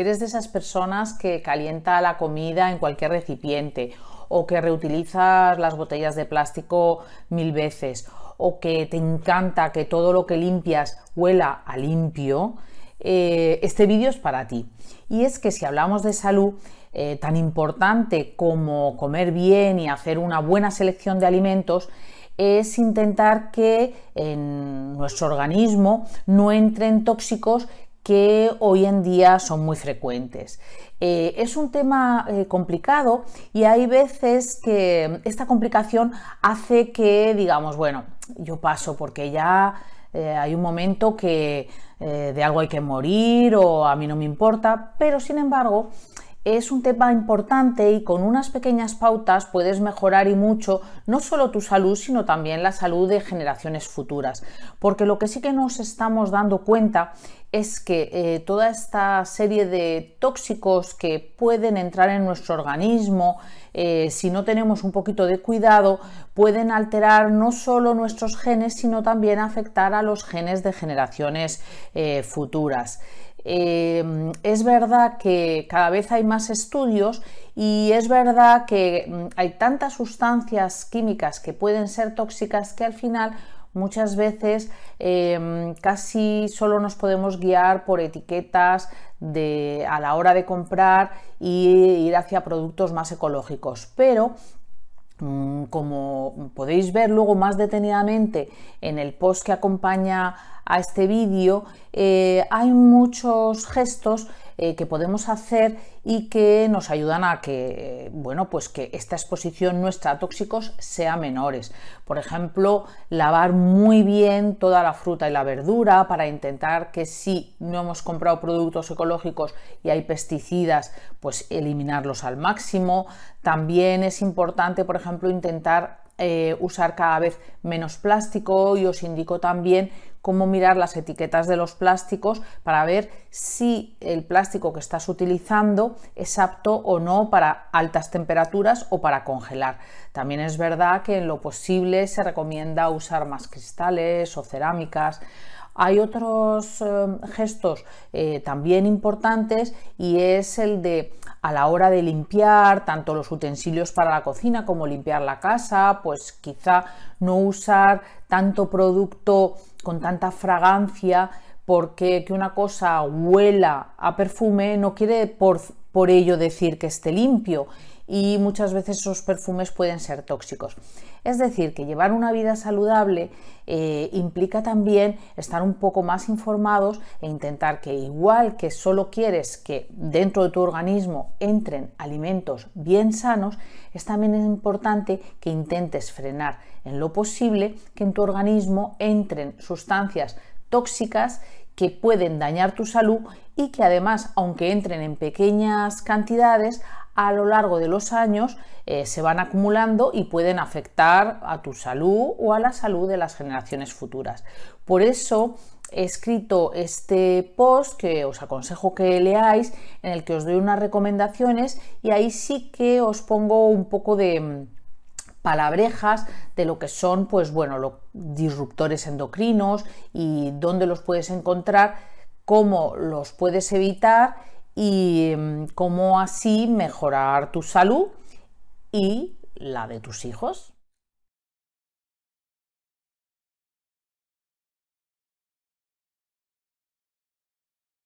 eres de esas personas que calienta la comida en cualquier recipiente o que reutilizas las botellas de plástico mil veces o que te encanta que todo lo que limpias huela a limpio, eh, este vídeo es para ti. Y es que si hablamos de salud, eh, tan importante como comer bien y hacer una buena selección de alimentos, es intentar que en nuestro organismo no entren tóxicos que hoy en día son muy frecuentes. Eh, es un tema eh, complicado y hay veces que esta complicación hace que digamos, bueno, yo paso porque ya eh, hay un momento que de algo hay que morir o a mí no me importa, pero sin embargo es un tema importante y con unas pequeñas pautas puedes mejorar y mucho no solo tu salud, sino también la salud de generaciones futuras. Porque lo que sí que nos estamos dando cuenta es que eh, toda esta serie de tóxicos que pueden entrar en nuestro organismo, eh, si no tenemos un poquito de cuidado, pueden alterar no solo nuestros genes, sino también afectar a los genes de generaciones eh, futuras. Eh, es verdad que cada vez hay más estudios y es verdad que mm, hay tantas sustancias químicas que pueden ser tóxicas que al final muchas veces em, casi solo nos podemos guiar por etiquetas a la hora de comprar y ir hacia productos más ecológicos. Pero Mm, como podéis ver luego más detenidamente en el post que acompaña a este vídeo, eh, hay muchos gestos eh, que podemos hacer y que nos ayudan a que, bueno, pues que esta exposición nuestra a tóxicos sea menores. Por ejemplo, lavar muy bien toda la fruta y la verdura para intentar que si no hemos comprado productos ecológicos y hay pesticidas, pues eliminarlos al máximo. También es importante, por ejemplo, intentar eh, usar cada vez menos plástico y os indico también cómo mirar las etiquetas de los plásticos para ver si el plástico que estás utilizando es apto o no para altas temperaturas o para congelar. También es verdad que en lo posible se recomienda usar más cristales o cerámicas. Hay otros em, gestos eh, también importantes y es el de a la hora de limpiar tanto los utensilios para la cocina como limpiar la casa, pues quizá no usar tanto producto con tanta fragancia, porque que una cosa huela a perfume no quiere por, por ello decir que esté limpio y muchas veces esos perfumes pueden ser tóxicos. Es decir, que llevar una vida saludable eh, implica también estar un poco más informados e intentar que igual que solo quieres que dentro de tu organismo entren alimentos bien sanos, es también importante que intentes frenar en lo posible que en tu organismo entren sustancias tóxicas que pueden dañar tu salud y que además, aunque entren en pequeñas cantidades, a lo largo de los años eh, se van acumulando y pueden afectar a tu salud o a la salud de las generaciones futuras. Por eso he escrito este post que os aconsejo que leáis, en el que os doy unas recomendaciones y ahí sí que os pongo un poco de mm, palabrejas de lo que son, pues bueno, los disruptores endocrinos y dónde los puedes encontrar, cómo los puedes evitar y mm, cómo así mejorar tu salud y la de tus hijos.